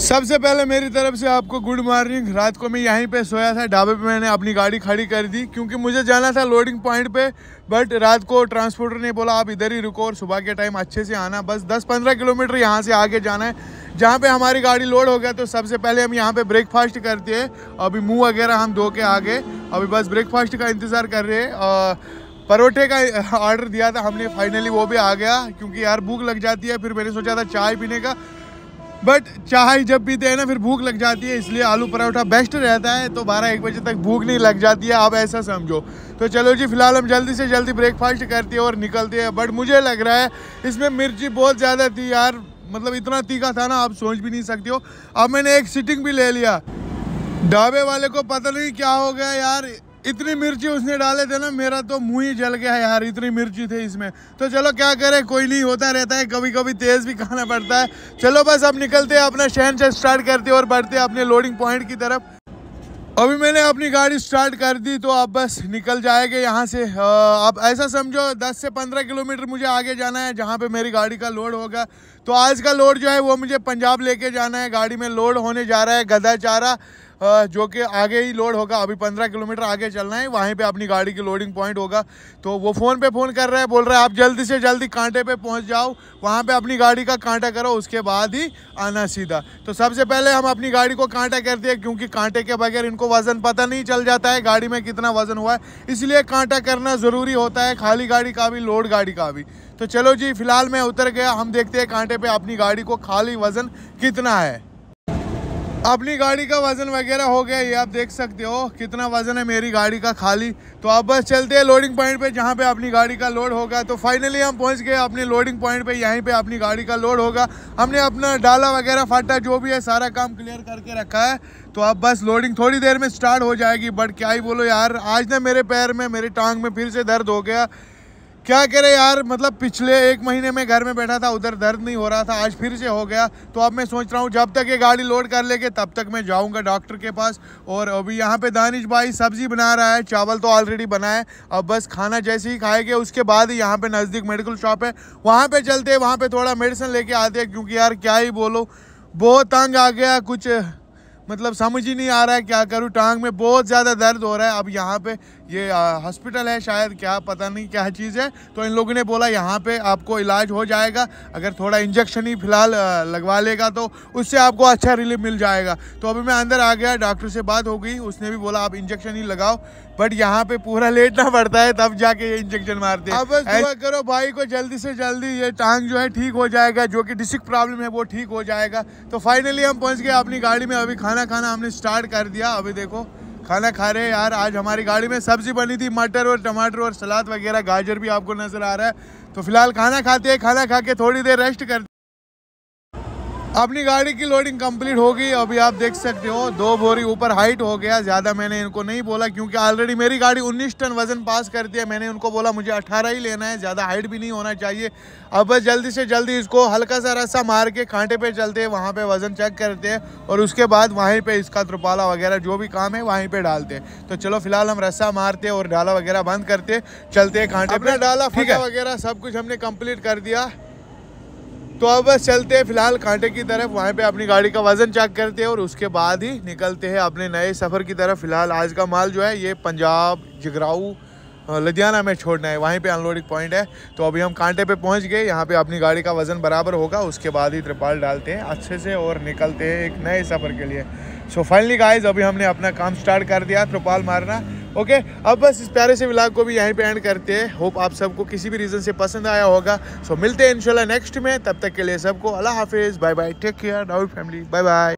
सबसे पहले मेरी तरफ से आपको गुड मॉर्निंग रात को मैं यहीं पे सोया था ढाबे पे मैंने अपनी गाड़ी खड़ी कर दी क्योंकि मुझे जाना था लोडिंग पॉइंट पे बट रात को ट्रांसपोर्टर ने बोला आप इधर ही रुको और सुबह के टाइम अच्छे से आना बस 10-15 किलोमीटर यहाँ से आगे जाना है जहाँ पे हमारी गाड़ी लोड हो गया तो सबसे पहले हम यहाँ पर ब्रेकफास्ट करते हैं अभी मुँह वगैरह हम धो के आगे अभी बस ब्रेकफास्ट का इंतज़ार कर रहे हैं परोठे का ऑर्डर दिया था हमने फाइनली वो भी आ गया क्योंकि यार भूख लग जाती है फिर मैंने सोचा था चाय पीने का बट चाय जब पीते हैं ना फिर भूख लग जाती है इसलिए आलू पराठा बेस्ट रहता है तो बारह एक बजे तक भूख नहीं लग जाती है आप ऐसा समझो तो चलो जी फिलहाल हम जल्दी से जल्दी ब्रेकफास्ट करते हैं और निकलते हैं बट मुझे लग रहा है इसमें मिर्ची बहुत ज़्यादा थी यार मतलब इतना तीखा था ना आप सोच भी नहीं सकते हो अब मैंने एक सिटिंग भी ले लिया ढाबे वाले को पता नहीं क्या हो गया यार इतनी मिर्ची उसने डाले थे ना मेरा तो मुंह ही जल गया है यार इतनी मिर्ची थी इसमें तो चलो क्या करें कोई नहीं होता रहता है कभी कभी तेज़ भी खाना पड़ता है चलो बस अब निकलते हैं अपना शहन से स्टार्ट करते हैं और बढ़ते हैं अपने लोडिंग पॉइंट की तरफ अभी मैंने अपनी गाड़ी स्टार्ट कर दी तो आप बस निकल जाएंगे यहाँ से आप ऐसा समझो 10 से 15 किलोमीटर मुझे आगे जाना है जहाँ पे मेरी गाड़ी का लोड होगा तो आज का लोड जो है वो मुझे पंजाब लेके जाना है गाड़ी में लोड होने जा रहा है गधा चारा जो कि आगे ही लोड होगा अभी पंद्रह किलोमीटर आगे चलना है वहीं पे अपनी गाड़ी की लोडिंग पॉइंट होगा तो वो फ़ोन पे फ़ोन कर रहा है बोल रहा है आप जल्दी से जल्दी कांटे पे पहुंच जाओ वहाँ पे अपनी गाड़ी का कांटा करो उसके बाद ही आना सीधा तो सबसे पहले हम अपनी गाड़ी को कांटा करते हैं क्योंकि कांटे के बगैर इनको वज़न पता नहीं चल जाता है गाड़ी में कितना वज़न हुआ है इसलिए कांटा करना ज़रूरी होता है खाली गाड़ी का भी लोड गाड़ी का भी तो चलो जी फिलहाल मैं उतर गया हम देखते हैं कांटे पर अपनी गाड़ी को खाली वज़न कितना है अपनी गाड़ी का वजन वगैरह हो गया ये आप देख सकते हो कितना वजन है मेरी गाड़ी का खाली तो आप बस चलते हैं लोडिंग पॉइंट पे जहाँ पे अपनी गाड़ी का लोड होगा तो फाइनली हम पहुँच गए अपने लोडिंग पॉइंट पे यहीं पे अपनी गाड़ी का लोड होगा हमने अपना डाला वगैरह फाटा जो भी है सारा काम क्लियर करके रखा है तो आप बस लोडिंग थोड़ी देर में स्टार्ट हो जाएगी बट क्या ही बोलो यार आज ना मेरे पैर में मेरे टांग में फिर से दर्द हो गया क्या करे यार मतलब पिछले एक महीने में घर में बैठा था उधर दर्द नहीं हो रहा था आज फिर से हो गया तो अब मैं सोच रहा हूँ जब तक ये गाड़ी लोड कर लेके तब तक मैं जाऊँगा डॉक्टर के पास और अभी यहाँ पे दानिश भाई सब्जी बना रहा है चावल तो ऑलरेडी बना है अब बस खाना जैसे ही खाएंगे उसके बाद ही यहाँ पर नज़दीक मेडिकल शॉप है वहाँ पर चलते वहाँ पर थोड़ा मेडिसिन लेके आते हैं क्योंकि यार क्या ही बोलो बहुत तंग आ गया कुछ मतलब समझ ही नहीं आ रहा है क्या करूँ टांग में बहुत ज़्यादा दर्द हो रहा है अब यहाँ पे ये हॉस्पिटल है शायद क्या पता नहीं क्या चीज़ है तो इन लोगों ने बोला यहाँ पे आपको इलाज हो जाएगा अगर थोड़ा इंजेक्शन ही फिलहाल लगवा लेगा तो उससे आपको अच्छा रिलीफ मिल जाएगा तो अभी मैं अंदर आ गया डॉक्टर से बात हो गई उसने भी बोला आप इंजेक्शन ही लगाओ बट यहाँ पे पूरा लेटना पड़ता है तब जाके ये इंजेक्शन मारते हैं बस दुआ करो भाई को जल्दी से जल्दी ये टांग जो है ठीक हो जाएगा जो कि डिस्क प्रॉब्लम है वो ठीक हो जाएगा तो फाइनली हम पहुँच गए अपनी गाड़ी में अभी खाना खाना हमने स्टार्ट कर दिया अभी देखो खाना खा रहे हैं यार आज हमारी गाड़ी में सब्जी बनी थी मटर और टमाटर और सलाद वगैरह गाजर भी आपको नज़र आ रहा है तो फिलहाल खाना खाते हैं खाना खा के थोड़ी देर रेस्ट करते अपनी गाड़ी की लोडिंग कंप्लीट गई अभी आप देख सकते हो दो बोरी ऊपर हाइट हो गया ज़्यादा मैंने इनको नहीं बोला क्योंकि ऑलरेडी मेरी गाड़ी 19 टन वजन पास करती है मैंने उनको बोला मुझे 18 ही लेना है ज़्यादा हाइट भी नहीं होना चाहिए अब बस जल्दी से जल्दी इसको हल्का सा रस्सा मार के कांटे पे चलते हैं वहाँ पर वज़न चेक करते हैं और उसके बाद वहीं पर इसका त्रुपाला वगैरह जो भी काम है वहीं पर डालते हैं तो चलो फिलहाल हम रस्सा मारते और डाला वगैरह बंद करते चलते कांटे पर डाला फीका वगैरह सब कुछ हमने कम्प्लीट कर दिया तो अब बस चलते हैं फिलहाल कांटे की तरफ वहाँ पे अपनी गाड़ी का वजन चेक करते हैं और उसके बाद ही निकलते हैं अपने नए सफ़र की तरफ फिलहाल आज का माल जो है ये पंजाब जगराऊ लुधियाना में छोड़ना है वहीं पे अनलोडिंग पॉइंट है तो अभी हम कांटे पे पहुँच गए यहाँ पे अपनी गाड़ी का वज़न बराबर होगा उसके बाद ही त्रिपाल डालते हैं अच्छे से और निकलते हैं एक नए सफ़र के लिए सो फाइनली गाइज अभी हमने अपना काम स्टार्ट कर दिया त्रिपाल मारना ओके अब बस इस प्यारे से विलाग को भी यहीं पे एंड करते हैं होप आप सबको किसी भी रीज़न से पसंद आया होगा सो मिलते हैं इंशाल्लाह नेक्स्ट में तब तक के लिए सबको अल्लाह हाफिज़ bye bye take care doubt family bye bye